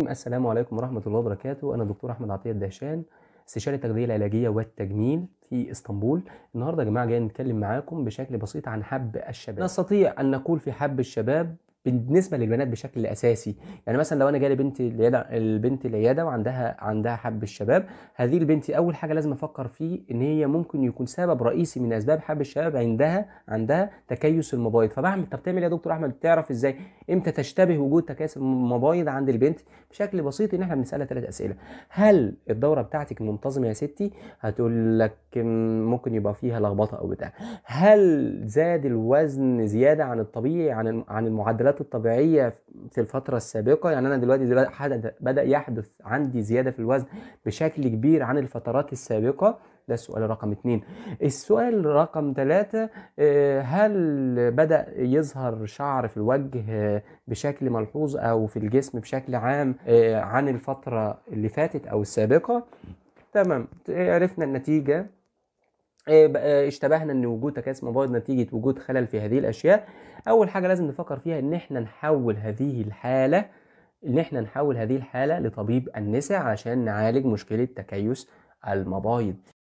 السلام عليكم ورحمة الله وبركاته أنا دكتور أحمد عطية الدهشان استشاري التغذية العلاجية والتجميل في اسطنبول النهاردة يا جماعة جاي نتكلم معاكم بشكل بسيط عن حب الشباب نستطيع أن نقول في حب الشباب بالنسبه للبنات بشكل اساسي يعني مثلا لو انا جالي بنت البنت العياده وعندها عندها حب الشباب هذه البنت اول حاجه لازم افكر فيه ان هي ممكن يكون سبب رئيسي من اسباب حب الشباب عندها عندها تكيس المبايض فبعمل طب تعمل إيه يا دكتور احمد تعرف ازاي امتى تشتبه وجود تكيس المبايض عند البنت بشكل بسيط ان احنا بنسالها ثلاث اسئله هل الدوره بتاعتك منتظمه يا ستي هتقول لك ممكن يبقى فيها لخبطه او بتاع هل زاد الوزن زياده عن الطبيعي عن عن المعدلات الحالات الطبيعيه في الفتره السابقه يعني انا دلوقتي, دلوقتي بدا يحدث عندي زياده في الوزن بشكل كبير عن الفترات السابقه ده السؤال رقم اتنين السؤال رقم ثلاثة آه، هل بدأ يظهر شعر في الوجه آه، بشكل ملحوظ أو في الجسم بشكل عام آه، عن الفترة اللي فاتت أو السابقة تمام عرفنا النتيجة آه، آه، اشتبهنا ان وجود تكاسل مبايض نتيجه وجود خلل في هذه الاشياء اول حاجه لازم نفكر فيها ان احنا نحول هذه الحاله ان احنا نحول هذه الحاله لطبيب النساء عشان نعالج مشكله تكيس المبايض